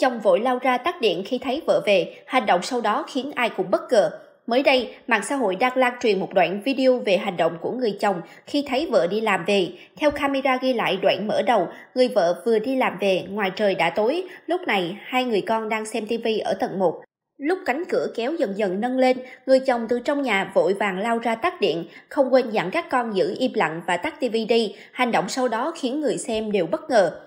Chồng vội lao ra tắt điện khi thấy vợ về, hành động sau đó khiến ai cũng bất ngờ. Mới đây, mạng xã hội đang lan truyền một đoạn video về hành động của người chồng khi thấy vợ đi làm về. Theo camera ghi lại đoạn mở đầu, người vợ vừa đi làm về, ngoài trời đã tối, lúc này hai người con đang xem TV ở tầng 1. Lúc cánh cửa kéo dần dần nâng lên, người chồng từ trong nhà vội vàng lao ra tắt điện, không quên dặn các con giữ im lặng và tắt TV đi. Hành động sau đó khiến người xem đều bất ngờ.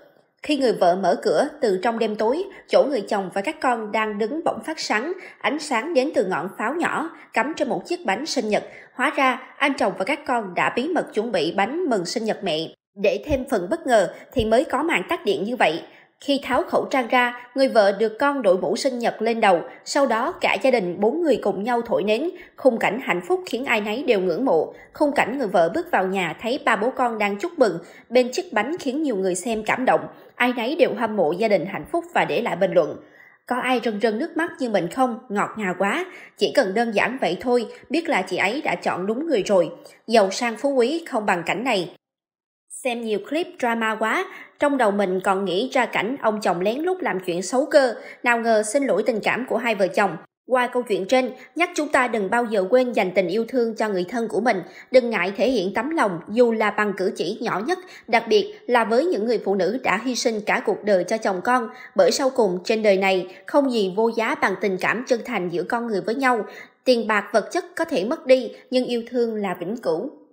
Khi người vợ mở cửa, từ trong đêm tối, chỗ người chồng và các con đang đứng bỗng phát sáng, ánh sáng đến từ ngọn pháo nhỏ, cắm trên một chiếc bánh sinh nhật. Hóa ra, anh chồng và các con đã bí mật chuẩn bị bánh mừng sinh nhật mẹ. Để thêm phần bất ngờ thì mới có màn tắt điện như vậy. Khi tháo khẩu trang ra, người vợ được con đội mũ sinh nhật lên đầu, sau đó cả gia đình bốn người cùng nhau thổi nến. Khung cảnh hạnh phúc khiến ai nấy đều ngưỡng mộ. Khung cảnh người vợ bước vào nhà thấy ba bố con đang chúc mừng, bên chiếc bánh khiến nhiều người xem cảm động. Ai nấy đều hâm mộ gia đình hạnh phúc và để lại bình luận. Có ai rưng rưng nước mắt như mình không? Ngọt ngào quá. Chỉ cần đơn giản vậy thôi, biết là chị ấy đã chọn đúng người rồi. Giàu sang phú quý không bằng cảnh này. Xem nhiều clip drama quá, trong đầu mình còn nghĩ ra cảnh ông chồng lén lút làm chuyện xấu cơ, nào ngờ xin lỗi tình cảm của hai vợ chồng. Qua câu chuyện trên, nhắc chúng ta đừng bao giờ quên dành tình yêu thương cho người thân của mình, đừng ngại thể hiện tấm lòng dù là bằng cử chỉ nhỏ nhất, đặc biệt là với những người phụ nữ đã hy sinh cả cuộc đời cho chồng con, bởi sau cùng trên đời này không gì vô giá bằng tình cảm chân thành giữa con người với nhau, tiền bạc vật chất có thể mất đi nhưng yêu thương là vĩnh cửu.